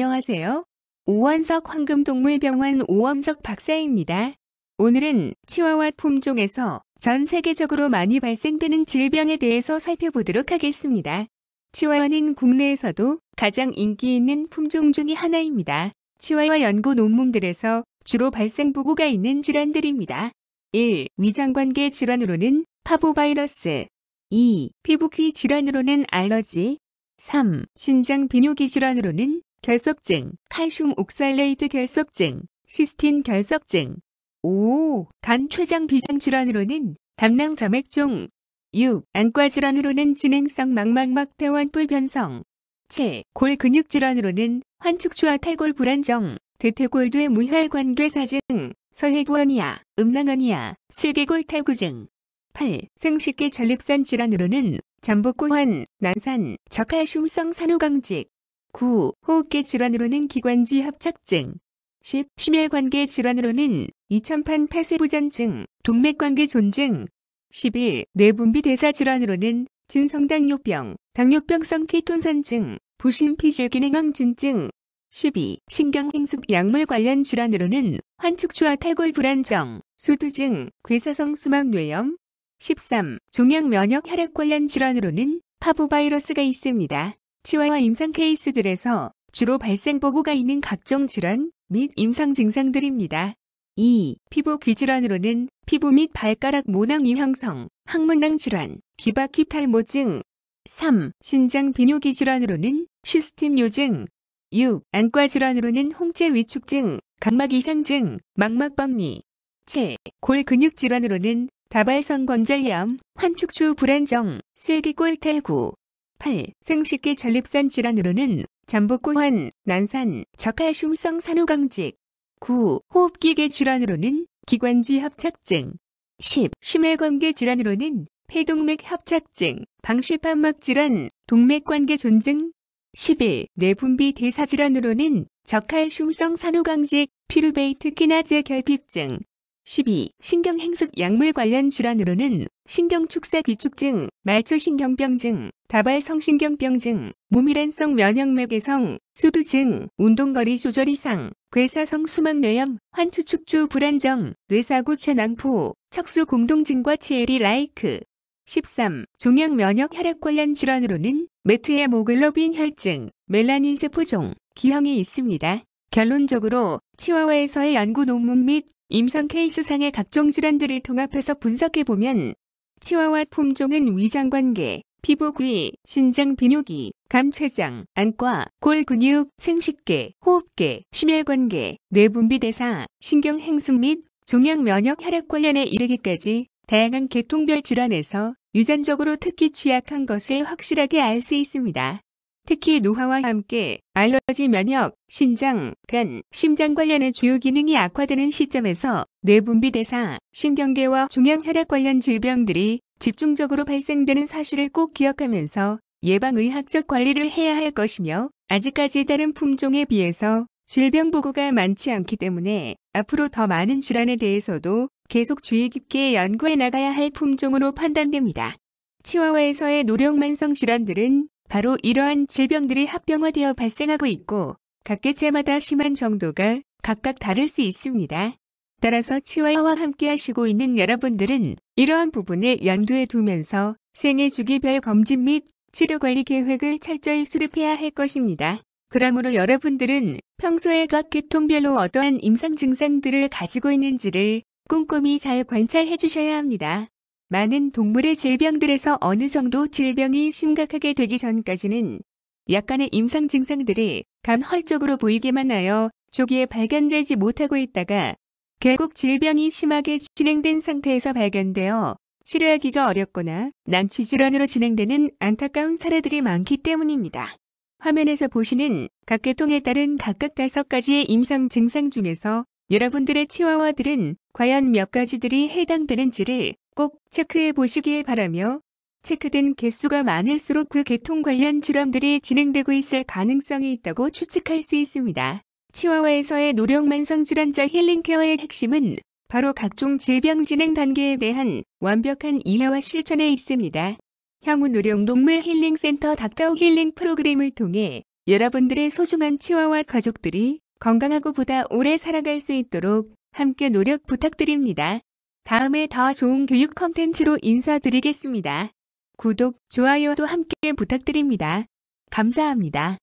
안녕하세요. 오원석 황금동물병원 오원석 박사입니다. 오늘은 치와와 품종에서 전 세계적으로 많이 발생되는 질병에 대해서 살펴보도록 하겠습니다. 치와와는 국내에서도 가장 인기 있는 품종 중의 하나입니다. 치와와 연구 논문들에서 주로 발생 보고가 있는 질환들입니다. 1. 위장관계 질환으로는 파보바이러스 2. 피부기 질환으로는 알러지 3. 신장 비뇨기 질환으로는 결석증, 칼슘 옥살레이트 결석증, 시스틴 결석증. 5. 간 췌장 비상 질환으로는 담낭 점액종. 6. 안과 질환으로는 진행성 망막막 대원뿔 변성. 7. 골 근육 질환으로는 환축추와 탈골 불안정, 대퇴골두의 무혈관계 사증, 서해부원이야, 음낭언이야, 슬개골 탈구증. 8. 생식기 전립선 질환으로는 잠복구환 난산, 저칼슘성 산후강직, 9. 호흡기 질환으로는 기관지 합착증 10. 심혈관계 질환으로는 이천판 폐쇄부전증, 동맥관계 존증 11. 뇌분비 대사 질환으로는 진성당뇨병, 당뇨병성 케톤산증, 부신피질기능항진증 12. 신경행습 약물 관련 질환으로는 환축추와 탈골 불안정, 수두증, 괴사성 수막뇌염 13. 종양 면역 혈액 관련 질환으로는 파보바이러스가 있습니다. 치와와 임상 케이스들에서 주로 발생 보고가 있는 각종 질환 및 임상 증상들입니다. 2. 피부 귀질환으로는 피부 및 발가락 모낭 이형성, 항문낭 질환, 귀바퀴 탈모증 3. 신장 비뇨기 질환으로는 시스템요증 6. 안과 질환으로는 홍제 위축증, 각막 이상증, 망막박리 7. 골 근육 질환으로는 다발성 관절염, 환축추 불안정, 슬기골 탈구 8. 생식기 전립선 질환으로는 잠복고환, 난산, 적칼슘성 산후강직 9. 호흡기계 질환으로는 기관지 협착증 10. 심혈관계 질환으로는 폐동맥 협착증, 방실판막 질환, 동맥관계 존증 11. 내분비 대사질환으로는 적칼슘성 산후강직, 피루베이트 키나제 결핍증, 12. 신경행습 약물 관련 질환으로는 신경축사 귀축증, 말초신경병증, 다발성신경병증, 무밀한성 면역맥개성 수두증, 운동거리 조절 이상, 괴사성 수막뇌염, 환추축주 불안정, 뇌사구 체낭포, 척수 공동증과 치엘이 라이크. 13. 종양 면역 혈액 관련 질환으로는 메트에 모글로빈 혈증, 멜라닌 세포종, 기형이 있습니다. 결론적으로 치와와에서의 연구 논문 및 임상 케이스상의 각종 질환들을 통합해서 분석해보면 치와와 품종은 위장관계, 피부귀 신장 비뇨기, 감췌장, 안과, 골근육, 생식계, 호흡계, 심혈관계, 뇌분비대사, 신경행습 및 종양 면역 혈액 관련에 이르기까지 다양한 계통별 질환에서 유전적으로 특히 취약한 것을 확실하게 알 수 있습니다. 특히 노화와 함께 알러지 면역, 신장, 간, 심장 관련의 주요 기능이 악화되는 시점에서 뇌분비 대사, 신경계와 중양 혈액 관련 질병들이 집중적으로 발생되는 사실을 꼭 기억하면서 예방의학적 관리를 해야 할 것이며 아직까지 다른 품종에 비해서 질병 보고가 많지 않기 때문에 앞으로 더 많은 질환에 대해서도 계속 주의 깊게 연구해 나가야 할 품종으로 판단됩니다. 치와와에서의 노령만성 질환들은 바로 이러한 질병들이 합병화되어 발생하고 있고 각 개체마다 심한 정도가 각각 다를 수 있습니다. 따라서 치와와 함께 하시고 있는 여러분들은 이러한 부분을 연두에 두면서 생애 주기별 검진 및 치료관리 계획을 철저히 수립해야 할 것입니다. 그러므로 여러분들은 평소에 각 계통별로 어떠한 임상 증상들을 가지고 있는지를 꼼꼼히 잘 관찰해 주셔야 합니다. 많은 동물의 질병들에서 어느 정도 질병이 심각하게 되기 전까지는 약간의 임상 증상들이 간헐적으로 보이게만 하여 조기에 발견되지 못하고 있다가 결국 질병이 심하게 진행된 상태에서 발견되어 치료하기가 어렵거나 난치 질환으로 진행되는 안타까운 사례들이 많기 때문입니다. 화면에서 보시는 각계통에 따른 각각 다섯 가지의 임상 증상 중에서 여러분들의 치와와들은 과연 몇 가지들이 해당되는지를 꼭 체크해 보시길 바라며 체크된 개수가 많을수록 그 개통 관련 질환들이 진행되고 있을 가능성이 있다고 추측할 수 있습니다. 치와와에서의 노령 만성 질환자 힐링 케어의 핵심은 바로 각종 질병 진행 단계에 대한 완벽한 이해와 실천에 있습니다. 향후 노령 동물 힐링 센터 닥터우 힐링 프로그램을 통해 여러분들의 소중한 치와와 가족들이 건강하고 보다 오래 살아갈 수 있도록 함께 노력 부탁드립니다. 다음에 더 좋은 교육 컨텐츠로 인사드리겠습니다. 구독, 좋아요도 함께 부탁드립니다. 감사합니다.